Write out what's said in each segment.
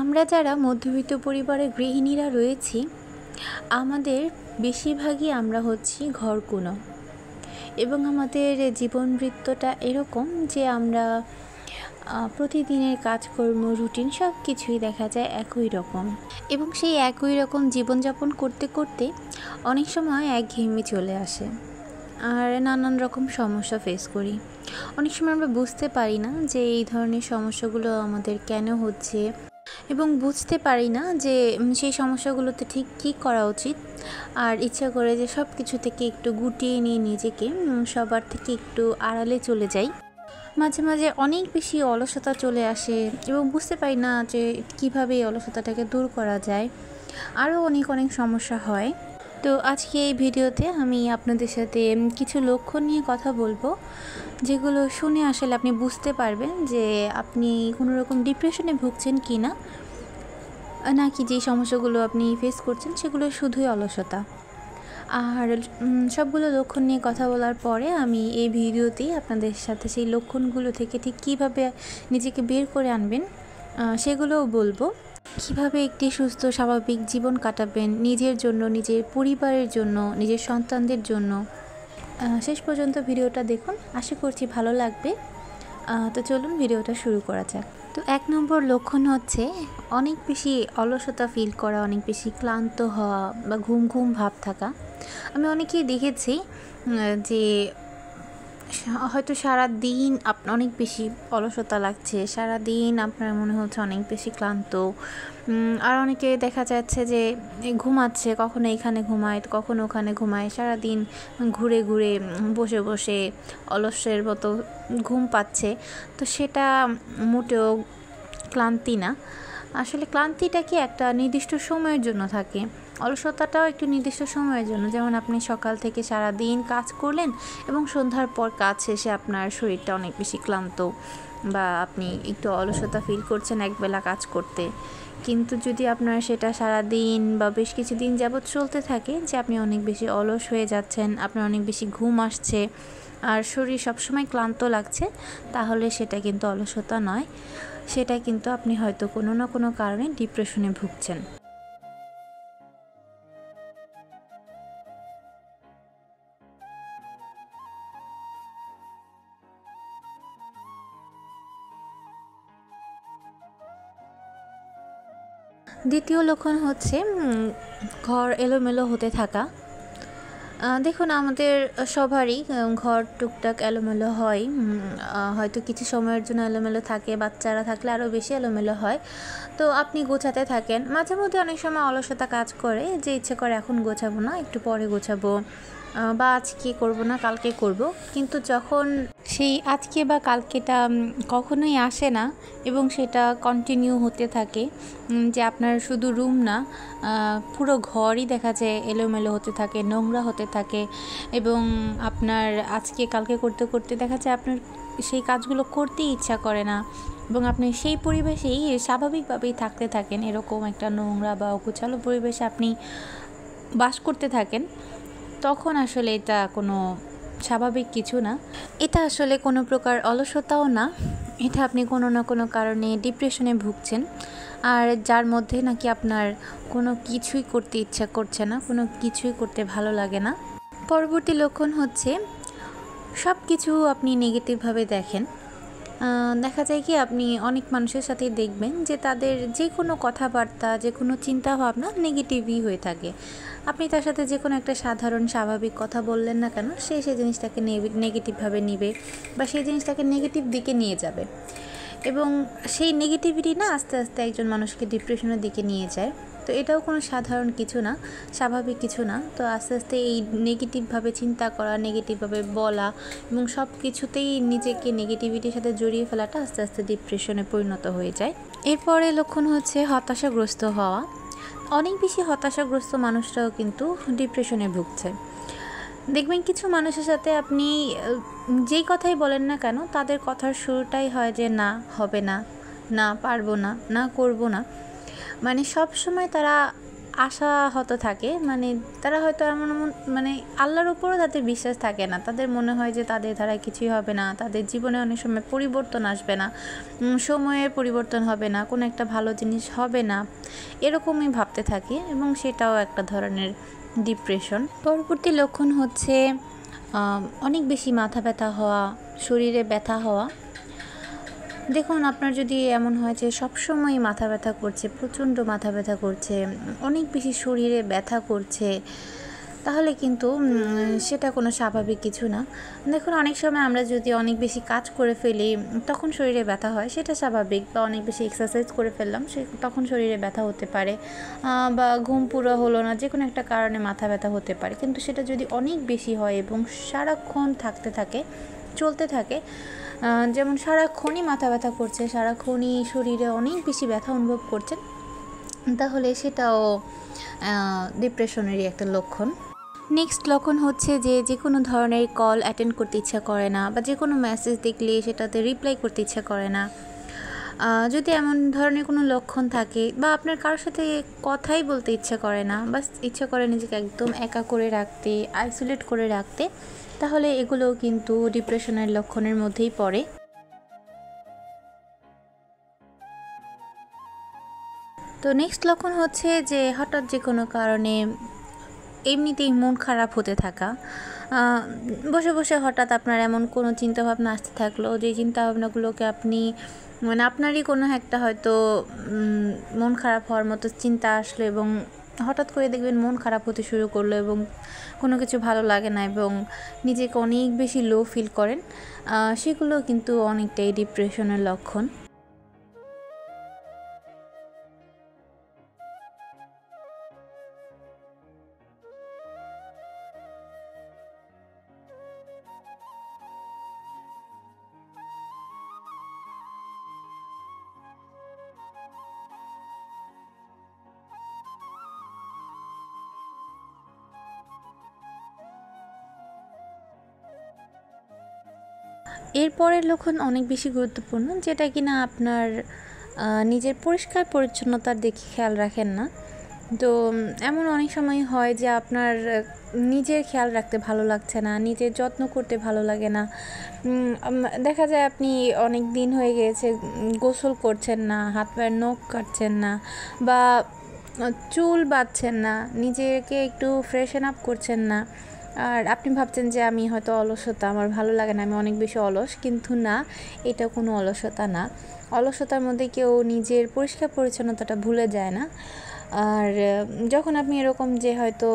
আমরা যারা মধ্যবিত্ত পরিবারের গৃহিণীরা রয়েছি আমাদের বেশিরভাগই আমরা হচ্ছি ঘরকুনো এবং আমাদের জীবন বৃত্তটা এরকম যে আমরা প্রতিদিনের কাজকর্ম রুটিন সব কিছুই দেখা যায় একই রকম এবং সেই একই রকম জীবনযাপন করতে করতে অনেক সময় একঘেয়েমি চলে আসে আর নানান রকম সমস্যা ফেস করি অনেক সময় আমরা বুঝতে পারি না যে এই ধরনের সমস্যাগুলো আমাদের কেন হচ্ছে এবং বুঝতে পারি না যে সেই সমস্যাগুলোতে ঠিক কী করা উচিত আর ইচ্ছা করে যে সব কিছু থেকে একটু গুটিয়ে নিয়ে নিজেকে সবার থেকে একটু আড়ালে চলে যাই মাঝে মাঝে অনেক বেশি অলসতা চলে আসে এবং বুঝতে পারি না যে কীভাবে এই অলসতাটাকে দূর করা যায় আরও অনেক অনেক সমস্যা হয় তো আজকে এই ভিডিওতে আমি আপনাদের সাথে কিছু লক্ষ্য নিয়ে কথা বলবো যেগুলো শুনে আসলে আপনি বুঝতে পারবেন যে আপনি কোনো রকম ডিপ্রেশনে ভুগছেন কি না নাকি যে সমস্যাগুলো আপনি ফেস করছেন সেগুলো শুধুই অলসতা আর সবগুলো লক্ষণ নিয়ে কথা বলার পরে আমি এই ভিডিওতেই আপনাদের সাথে সেই লক্ষণগুলো থেকে ঠিক কীভাবে নিজেকে বের করে আনবেন সেগুলোও বলবো কিভাবে একটি সুস্থ স্বাভাবিক জীবন কাটাবেন নিজের জন্য নিজের পরিবারের জন্য নিজের সন্তানদের জন্য শেষ পর্যন্ত ভিডিওটা দেখুন আশা করছি ভালো লাগবে তো চলুন ভিডিওটা শুরু করা যাক তো এক নম্বর লক্ষণ হচ্ছে অনেক বেশি অলসতা ফিল করা অনেক বেশি ক্লান্ত হওয়া বা ঘুম ঘুম ভাব থাকা আমি অনেকেই দেখেছি যে আচ্ছা, হয়তো সারা দিন আপনার অনেক বেশি অলসতা লাগছে সারা দিন আপনার মনে হচ্ছে অনেক বেশি ক্লান্ত আর অনেকে দেখা যাচ্ছে যে ঘুমাচ্ছে কখনো এখানে ঘুমায় কখনো ওখানে ঘুমায় সারা দিন ঘুরে ঘুরে বসে বসে অলসের মতো ঘুম পাচ্ছে তো সেটা মোটেও ক্লান্তি না আসলে ক্লান্তিটা কি একটা নির্দিষ্ট সময়ের জন্য থাকে অলসতাটাও একটু নির্দিষ্ট সময়ের জন্য যেমন আপনি সকাল থেকে সারা দিন কাজ করলেন এবং সন্ধ্যার পর কাজ শেষে আপনার শরীরটা অনেক বেশি ক্লান্ত বা আপনি একটু অলসতা ফিল করছেন একবেলা কাজ করতে কিন্তু যদি আপনার সেটা সারা দিন বা বেশ কিছু দিন যাবৎ চলতে থাকে যে আপনি অনেক বেশি অলস হয়ে যাচ্ছেন আপনার অনেক বেশি ঘুম আসছে আর শরীর সবসময় ক্লান্ত লাগছে তাহলে সেটা কিন্তু অলসতা নয় সেটা কিন্তু আপনি হয়তো কোনো না কোনো কারণে ডিপ্রেশনে ভুগছেন দ্বিতীয় লক্ষণ হচ্ছে ঘর এলোমেলো হতে থাকা দেখুন আমাদের সবারই ঘর টুকটাক এলোমেলো হয় হয়তো কিছু সময়ের জন্য এলোমেলো থাকে বাচ্চারা থাকলে আরও বেশি এলোমেলো হয় তো আপনি গোছাতে থাকেন মাঝে মধ্যে অনেক সময় অলসতা কাজ করে যে ইচ্ছে করে এখন গোছাবো না একটু পরে গোছাবো বা আজকে করব না কালকে করব কিন্তু যখন সেই আজকে বা কালকেটা কখনোই আসে না এবং সেটা কন্টিনিউ হতে থাকে যে আপনার শুধু রুম না পুরো ঘরই দেখা যায় এলোমেলো হতে থাকে নোংরা হতে থাকে এবং আপনার আজকে কালকে করতে করতে দেখা যায় আপনার সেই কাজগুলো করতেই ইচ্ছা করে না এবং আপনি সেই পরিবেশেই স্বাভাবিকভাবেই থাকতে থাকেন এরকম একটা নোংরা বা অকুচালো পরিবেশে আপনি বাস করতে থাকেন তখন আসলে এটা কোনো স্বাভাবিক কিছু না এটা আসলে কোনো প্রকার অলসতাও না এটা আপনি কোনো না কোনো কারণে ডিপ্রেশনে ভুগছেন আর যার মধ্যে নাকি আপনার কোনো কিছুই করতে ইচ্ছা করছে না কোনো কিছুই করতে ভালো লাগে না পরবর্তী লক্ষণ হচ্ছে সব কিছু আপনি নেগেটিভভাবে দেখেন দেখা যায় কি আপনি অনেক মানুষের সাথে দেখবেন যে তাদের যে কোনো কথাবার্তা যে কোনো চিন্তাভাবনা নেগেটিভই হয়ে থাকে আপনি তার সাথে যে কোনো একটা সাধারণ স্বাভাবিক কথা বললেন না কেন সে সেই জিনিসটাকে নেগেটিভভাবে নেবে বা সেই জিনিসটাকে নেগেটিভ দিকে নিয়ে যাবে এবং সেই নেগেটিভিটি না আস্তে আস্তে একজন মানুষকে ডিপ্রেশনের দিকে নিয়ে যায় তো এটাও কোনো সাধারণ কিছু না স্বাভাবিক কিছু না তো আস্তে আস্তে এই নেগেটিভভাবে চিন্তা করা নেগেটিভভাবে বলা এবং সব কিছুতেই নিজেকে নেগেটিভিটির সাথে জড়িয়ে ফেলাটা আস্তে আস্তে ডিপ্রেশনে পরিণত হয়ে যায় এরপরে লক্ষণ হচ্ছে হতাশাগ্রস্ত হওয়া অনেক বেশি হতাশাগ্রস্ত মানুষরাও কিন্তু ডিপ্রেশনে ভুগছে দেখবেন কিছু মানুষের সাথে আপনি যেই কথাই বলেন না কেন তাদের কথার শুরুটাই হয় যে না হবে না না পারবো না না করব না মানে সব সময় তারা আশাহত থাকে মানে তারা হয়তো এমন এমন মানে আল্লাহর উপরও তাদের বিশ্বাস থাকে না তাদের মনে হয় যে তাদের দ্বারা কিছুই হবে না তাদের জীবনে অনেক সময় পরিবর্তন আসবে না সময়ের পরিবর্তন হবে না কোনো একটা ভালো জিনিস হবে না এরকমই ভাবতে থাকে এবং সেটাও একটা ধরনের ডিপ্রেশন পরবর্তী লক্ষণ হচ্ছে অনেক বেশি মাথা ব্যথা হওয়া শরীরে ব্যথা হওয়া দেখুন আপনার যদি এমন হয় যে সবসময় মাথা ব্যথা করছে প্রচণ্ড মাথা ব্যথা করছে অনেক বেশি শরীরে ব্যথা করছে তাহলে কিন্তু সেটা কোনো স্বাভাবিক কিছু না দেখুন অনেক সময় আমরা যদি অনেক বেশি কাজ করে ফেলি তখন শরীরে ব্যথা হয় সেটা স্বাভাবিক বা অনেক বেশি এক্সারসাইজ করে ফেললাম সে তখন শরীরে ব্যথা হতে পারে বা ঘুম পুরো হলো না যে কোনো একটা কারণে মাথা ব্যথা হতে পারে কিন্তু সেটা যদি অনেক বেশি হয় এবং সারাক্ষণ থাকতে থাকে চলতে থাকে যেমন সারাক্ষণই মাথা ব্যথা করছে সারাক্ষণই শরীরে অনেক বেশি ব্যথা অনুভব করছেন তাহলে সেটাও ডিপ্রেশনেরই একটা লক্ষণ নেক্সট লক্ষণ হচ্ছে যে যে কোনো ধরনের কল অ্যাটেন্ড করতে ইচ্ছা করে না বা যে কোনো মেসেজ দেখলে সেটাতে রিপ্লাই করতে ইচ্ছা করে না যদি এমন ধরনের কোনো লক্ষণ থাকে বা আপনার কারোর সাথে কথাই বলতে ইচ্ছা করে না বা ইচ্ছা করে নিজেকে একদম একা করে রাখতে আইসোলেট করে রাখতে তাহলে এগুলো কিন্তু ডিপ্রেশনের লক্ষণের মধ্যেই পড়ে তো নেক্সট লক্ষণ হচ্ছে যে হঠাৎ যে কোনো কারণে এমনিতেই মন খারাপ হতে থাকা বসে বসে হঠাৎ আপনার এমন কোনো চিন্তাভাবনা আসতে থাকলো যে চিন্তাভাবনাগুলোকে আপনি মানে আপনারই কোনো একটা হয়তো মন খারাপ হওয়ার মতো চিন্তা আসলো এবং হঠাৎ করে দেখবেন মন খারাপ হতে শুরু করলো এবং কোনো কিছু ভালো লাগে না এবং নিজেকে অনেক বেশি লো ফিল করেন সেগুলো কিন্তু অনেকটাই ডিপ্রেশনের লক্ষণ এরপরের লক্ষণ অনেক বেশি গুরুত্বপূর্ণ যেটা কিনা আপনার নিজের পরিষ্কার পরিচ্ছন্নতার দিকে খেয়াল রাখেন না তো এমন অনেক সময় হয় যে আপনার নিজের খেয়াল রাখতে ভালো লাগছে না নিজের যত্ন করতে ভালো লাগে না দেখা যায় আপনি অনেক দিন হয়ে গিয়েছে গোসল করছেন না হাত পায়ের নখ কাটছেন না বা চুল বাঁধছেন না নিজেকে একটু ফ্রেশন আপ করছেন না আর আপনি ভাবছেন যে আমি হয়তো অলসতা আমার ভালো লাগে না আমি অনেক বেশি অলস কিন্তু না এটা কোনো অলসতা না অলসতার মধ্যে কেউ নিজের পরিষ্কার পরিচ্ছন্নতাটা ভুলে যায় না আর যখন আপনি এরকম যে হয়তো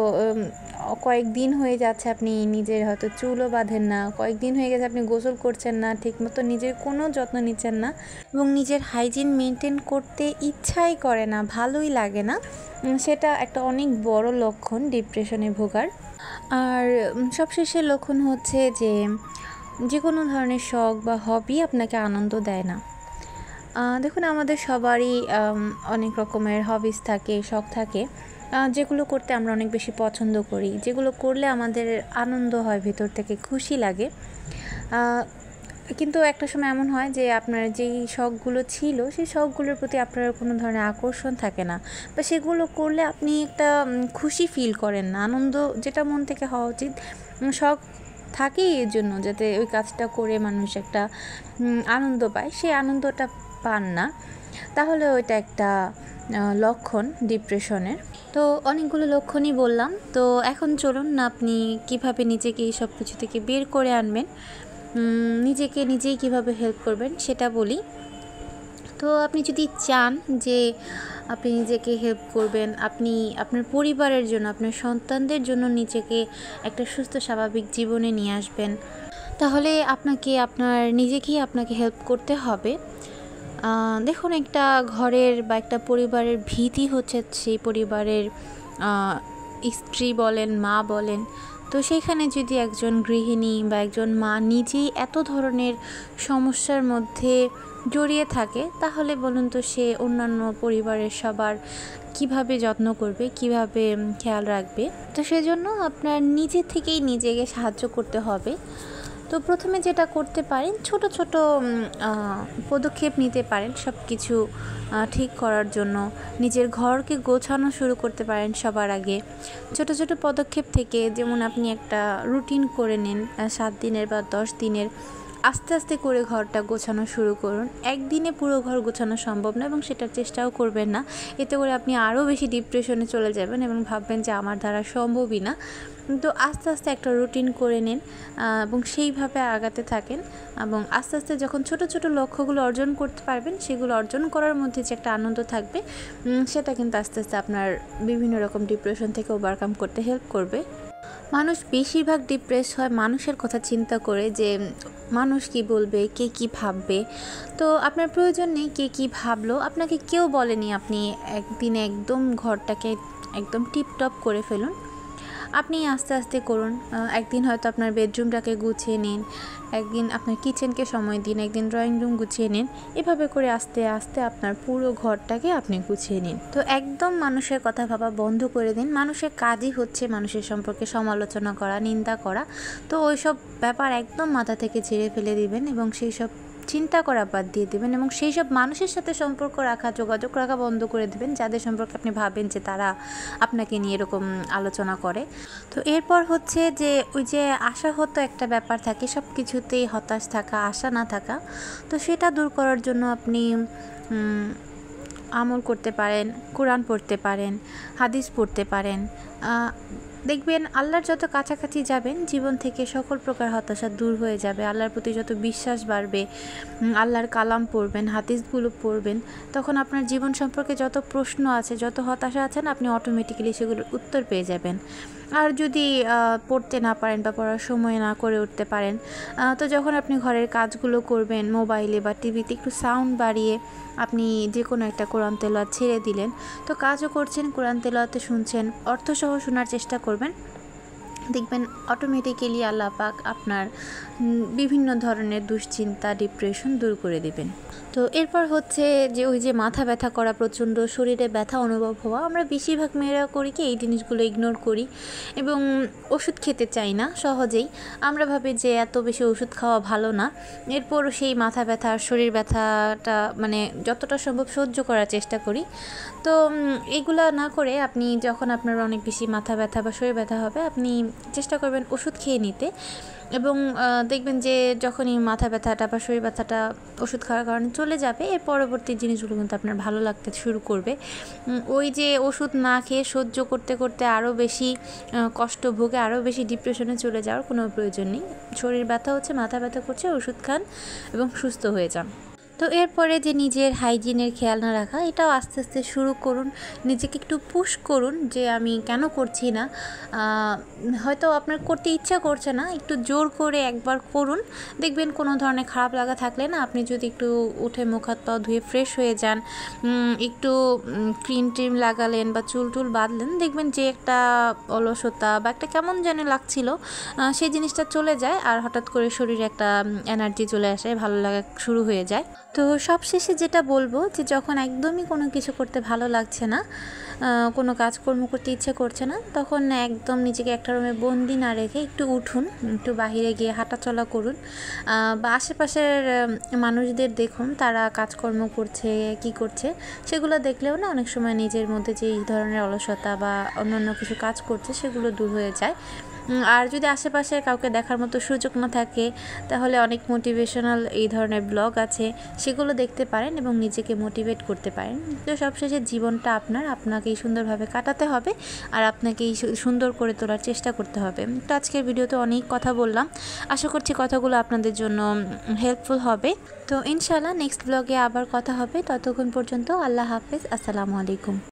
কয়েকদিন হয়ে যাচ্ছে আপনি নিজের হয়তো চুলও বাঁধেন না কয়েকদিন হয়ে গেছে আপনি গোসল করছেন না ঠিকমতো নিজের কোনো যত্ন নিচ্ছেন না এবং নিজের হাইজিন মেনটেন করতে ইচ্ছাই করে না ভালোই লাগে না সেটা একটা অনেক বড় লক্ষণ ডিপ্রেশনে ভোগার আর সবশেষে লক্ষণ হচ্ছে যে যে কোনো ধরনের শখ বা হবি আপনাকে আনন্দ দেয় না দেখুন আমাদের সবারই অনেক রকমের হবিস থাকে শখ থাকে যেগুলো করতে আমরা অনেক বেশি পছন্দ করি যেগুলো করলে আমাদের আনন্দ হয় ভেতর থেকে খুশি লাগে কিন্তু একটা সময় এমন হয় যে আপনার যেই শখগুলো ছিল সেই শখগুলোর প্রতি আপনার কোনো ধরনের আকর্ষণ থাকে না বা সেগুলো করলে আপনি একটা খুশি ফিল করেন না আনন্দ যেটা মন থেকে হওয়া উচিত শখ থাকে এর জন্য যাতে ওই কাজটা করে মানুষ একটা আনন্দ পায় সেই আনন্দটা পান না তাহলে ওইটা একটা লক্ষণ ডিপ্রেশনের তো অনেকগুলো লক্ষণই বললাম তো এখন চলুন না আপনি কিভাবে নিজেকে এই সব কিছু থেকে বের করে আনবেন নিজেকে নিজেই কিভাবে হেল্প করবেন সেটা বলি তো আপনি যদি চান যে আপনি নিজেকে হেল্প করবেন আপনি আপনার পরিবারের জন্য আপনার সন্তানদের জন্য নিজেকে একটা সুস্থ স্বাভাবিক জীবনে নিয়ে আসবেন তাহলে আপনাকে আপনার নিজেকেই আপনাকে হেল্প করতে হবে দেখুন একটা ঘরের বা একটা পরিবারের ভীতি হচ্ছে সেই পরিবারের স্ত্রী বলেন মা বলেন তো সেইখানে যদি একজন গৃহিণী বা একজন মা নিজেই এত ধরনের সমস্যার মধ্যে জড়িয়ে থাকে তাহলে বলুন তো সে অন্যান্য পরিবারের সবার কিভাবে যত্ন করবে কিভাবে খেয়াল রাখবে তো সেজন্য আপনার নিজে থেকেই নিজেকে সাহায্য করতে হবে তো প্রথমে যেটা করতে পারেন ছোট ছোট পদক্ষেপ নিতে পারেন সব কিছু ঠিক করার জন্য নিজের ঘরকে গোছানো শুরু করতে পারেন সবার আগে ছোট ছোট পদক্ষেপ থেকে যেমন আপনি একটা রুটিন করে নিন সাত দিনের বা দশ দিনের আস্তে আস্তে করে ঘরটা গোছানো শুরু করুন একদিনে পুরো ঘর গোছানো সম্ভব না এবং সেটার চেষ্টাও করবেন না এতে করে আপনি আরও বেশি ডিপ্রেশনে চলে যাবেন এবং ভাববেন যে আমার দ্বারা সম্ভবই না তো আস্তে আস্তে একটা রুটিন করে নিন এবং সেইভাবে আগাতে থাকেন এবং আস্তে আস্তে যখন ছোট ছোট লক্ষ্যগুলো অর্জন করতে পারবেন সেগুলো অর্জন করার মধ্যে যে একটা আনন্দ থাকবে সেটা কিন্তু আস্তে আস্তে আপনার বিভিন্ন রকম ডিপ্রেশন থেকে ওভারকাম করতে হেল্প করবে মানুষ বেশিরভাগ ডিপ্রেস হয় মানুষের কথা চিন্তা করে যে মানুষ কি বলবে কে কি ভাববে তো আপনার প্রয়োজন নেই কে কি ভাবলো আপনাকে কেউ বলেনি আপনি একদিনে একদম ঘরটাকে একদম টিপটপ করে ফেলুন আপনি আস্তে আস্তে করুন একদিন হয়তো আপনার বেডরুমটাকে গুছিয়ে নিন একদিন আপনার কিচেনকে সময় দিন একদিন ড্রয়িং রুম গুছিয়ে নিন এভাবে করে আস্তে আস্তে আপনার পুরো ঘরটাকে আপনি গুছিয়ে নিন তো একদম মানুষের কথা ভাবা বন্ধ করে দিন মানুষের কাজই হচ্ছে মানুষের সম্পর্কে সমালোচনা করা নিন্দা করা তো ওইসব ব্যাপার একদম মাথা থেকে ছেড়ে ফেলে দিবেন এবং সেই সব চিন্তা করা বাদ দিয়ে দেবেন এবং সেই সব মানুষের সাথে সম্পর্ক রাখা যোগাযোগ রাখা বন্ধ করে দেবেন যাদের সম্পর্কে আপনি ভাবেন যে তারা আপনাকে নিয়ে এরকম আলোচনা করে তো এরপর হচ্ছে যে ওই যে আশা হতো একটা ব্যাপার থাকে সব কিছুতেই হতাশ থাকা আশা না থাকা তো সেটা দূর করার জন্য আপনি আমল করতে পারেন কোরআন পড়তে পারেন হাদিস পড়তে পারেন দেখবেন আল্লাহর যত কাছাকাছি যাবেন জীবন থেকে সকল প্রকার হতাশা দূর হয়ে যাবে আল্লাহর প্রতি যত বিশ্বাস বাড়বে আল্লাহর কালাম পড়বেন হাদিসগুলো পড়বেন তখন আপনার জীবন সম্পর্কে যত প্রশ্ন আছে যত হতাশা আছেন আপনি অটোমেটিক্যালি সেগুলোর উত্তর পেয়ে যাবেন আর যদি পড়তে না পারেন বা পড়ার সময় না করে উঠতে পারেন তো যখন আপনি ঘরের কাজগুলো করবেন মোবাইলে বা টিভিতে একটু সাউন্ড বাড়িয়ে আপনি যে কোনো একটা কোরআন তেলোয়া ছেড়ে দিলেন তো কাজও করছেন কোরআন তেলোয়াতে শুনছেন অর্থসহ শোনার চেষ্টা করবেন দেখবেন অটোমেটিক্যালি আল্লাপাক আপনার বিভিন্ন ধরনের দুশ্চিন্তা ডিপ্রেশন দূর করে দেবেন তো এরপর হচ্ছে যে ওই যে মাথা ব্যথা করা প্রচণ্ড শরীরে ব্যথা অনুভব হওয়া আমরা বেশিরভাগ মেয়েরা করি কি এই জিনিসগুলো ইগনোর করি এবং ওষুধ খেতে চাই না সহজেই আমরা ভাবি যে এত বেশি ওষুধ খাওয়া ভালো না এরপর সেই মাথা ব্যথা শরীর ব্যথাটা মানে যতটা সম্ভব সহ্য করার চেষ্টা করি তো এগুলা না করে আপনি যখন আপনার অনেক বেশি মাথা ব্যথা বা শরীর ব্যথা হবে আপনি চেষ্টা করবেন ওষুধ খেয়ে নিতে এবং দেখবেন যে যখনই মাথা ব্যথাটা বা শরীর ব্যথাটা ওষুধ খাওয়ার কারণে চলে যাবে এর পরবর্তী জিনিসগুলো কিন্তু আপনার ভালো লাগতে শুরু করবে ওই যে ওষুধ না খেয়ে সহ্য করতে করতে আরও বেশি কষ্ট ভোগে আরও বেশি ডিপ্রেশনে চলে যাওয়ার কোনো প্রয়োজন নেই শরীর ব্যথা হচ্ছে মাথা ব্যথা করছে ওষুধ খান এবং সুস্থ হয়ে যান তো এরপরে যে নিজের হাইজিনের খেয়াল না রাখা এটাও আস্তে আস্তে শুরু করুন নিজেকে একটু পুশ করুন যে আমি কেন করছি না হয়তো আপনার করতে ইচ্ছা করছে না একটু জোর করে একবার করুন দেখবেন কোনো ধরনের খারাপ লাগা থাকলে না আপনি যদি একটু উঠে মুখ হাত পা ধুয়ে ফ্রেশ হয়ে যান একটু ক্রিম টিম লাগালেন বা চুল টুল বাঁধলেন দেখবেন যে একটা অলসতা বা একটা কেমন যেন লাগছিল সেই জিনিসটা চলে যায় আর হঠাৎ করে শরীরে একটা এনার্জি চলে আসে ভালো লাগা শুরু হয়ে যায় তো সবশেষে যেটা বলবো যে যখন একদমই কোনো কিছু করতে ভালো লাগছে না কোনো কাজকর্ম করতে ইচ্ছে করছে না তখন একদম নিজেকে একটা রুমে বন্দি না রেখে একটু উঠুন একটু বাহিরে গিয়ে হাঁটাচলা করুন বা আশেপাশের মানুষদের দেখুন তারা কাজকর্ম করছে কি করছে সেগুলো দেখলেও না অনেক সময় নিজের মধ্যে যে এই ধরনের অলসতা বা অন্যান্য কিছু কাজ করছে সেগুলো দূর হয়ে যায় আর যদি আশেপাশে কাউকে দেখার মতো সুযোগ না থাকে তাহলে অনেক মোটিভেশনাল এই ধরনের ব্লগ আছে সেগুলো দেখতে পারেন এবং নিজেকে মোটিভেট করতে পারেন তো সবশেষে জীবনটা আপনার আপনাকেই সুন্দরভাবে কাটাতে হবে আর আপনাকেই সুন্দর করে তোলার চেষ্টা করতে হবে তো আজকের ভিডিওতে অনেক কথা বললাম আশা করছি কথাগুলো আপনাদের জন্য হেল্পফুল হবে তো ইনশাল্লাহ নেক্সট ব্লগে আবার কথা হবে ততক্ষণ পর্যন্ত আল্লাহ হাফেজ আসসালামু আলাইকুম